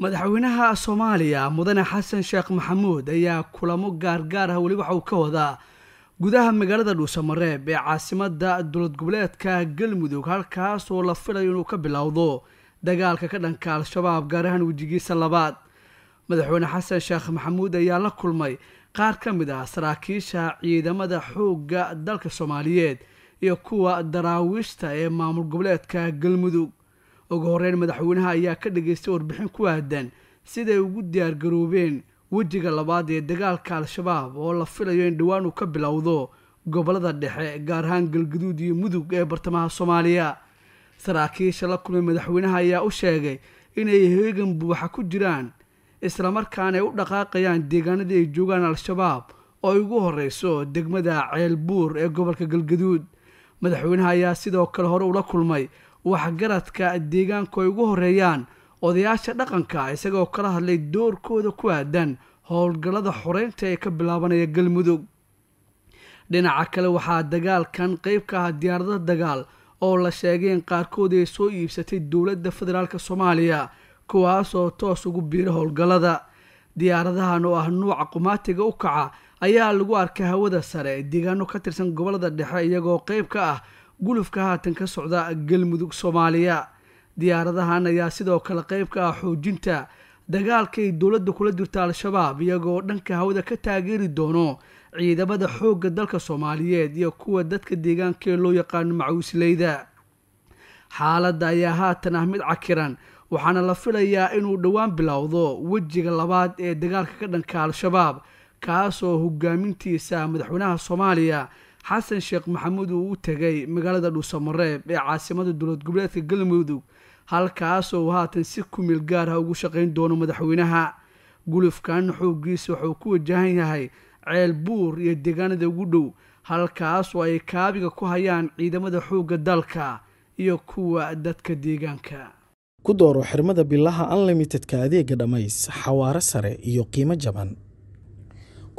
madaxweynaha soomaaliya mudane xasan sheekh maxamuud ayaa kulamo gaargaar ah weli waxa uu ka wadaa gudaha magaalada dhuusamareeb ee caasimada dowlad goboleedka galmudug halkaas oo la filayo inuu ka bilowdo dagaalka ka dhanka al-shabaab gaar ahaan wejigiisa labaad madaxweyne xasan sheekh maxamuud ayaa la kulmay qaar ka mid ah saraakiisha ciidamada xoogga dalka soomaaliyeed iyo kuwa daraawiishta ee maamul goboleedka galmudug ugu horeyn madaxweynaha ayaa ka dhagaystay warbixin ku aadan siday ugu diyaargaroobeen wejiga labaad ee dagaalka al-shabaab oo la filayo in dhowaan uu ka bilowdo gobollada dhexe gaar ahaan galguduud iyo mudug ee bartamaha soomaaliya saraakiisha la kulmay madaxweynaha ayaa u sheegay inay heegan buuxa ku jiraan islamarkaana ay u dhaqaaqayaan deegaanadii ay joogaan al-shabaab oo ay ugu horeyso degmada ceelbuur ee gobolka galgaduud madaxweynaha ayaa sidoo kale hore ula kulmay waxgaradka deegaanku ay ugu horreeyaan odayaasha dhaqanka isagoo kala hadlay doorkooda ku aadan howlgallada xoreynta ee ka bilaabanaya galmudug dhinaca kale waxaa dagaalkan qeyb ka ah diyaarada dagaal oo la sheegay in qaarkood ay soo iibsatay dowladda federaalk soomaaliya kuwaasoo toos ugu biira howlgallada diyaaradahan oo ah nuuca qumaatiga u kaca ayaa lagu arkay hawada sare deegaano ka tirsan gobollada dhexe iyagoo qayb ka ah gulufka haatan ka socda galmudug soomaaliya diyaaradahan ayaa sidoo kale qeyb ka ah xoojinta dagaalkaay dowladda kula jirta al-shabaab iyagoo dhanka hawada ka taageeri doono ciidamada xoogga dalka soomaaliyeed iyo kuwa dadka deegaankaee loo yaqaano macawisleyda xaaladda ayaa haatan ah mid cakiran waxaana la filayaa inuu dhowaan bilowdo wejiga labaad ee dagaalka ka dhanka al-shabaab kaasoo hogaamintiisa madaxweynaha soomaaliya xasan sheekh maxamuud uu u tegay magaalada dhuusamareeb ee caasimada dowlad goboleedka galmudug halkaasoo uu haatan si gaar ah ugu shaqayn doono madaxweynaha gulufkan xooggiisa waxauu ku wajahan yahay ceel buur iyo deegaanada ugu dhow halkaasoo ay kaabiga ku hayaan ciidamada xoogga dalka iyo kuwa dadka deegaanka ku dooro xirmada bilaha unlimitedka adeega dhammays xawaaro sare iyo qiimo jaban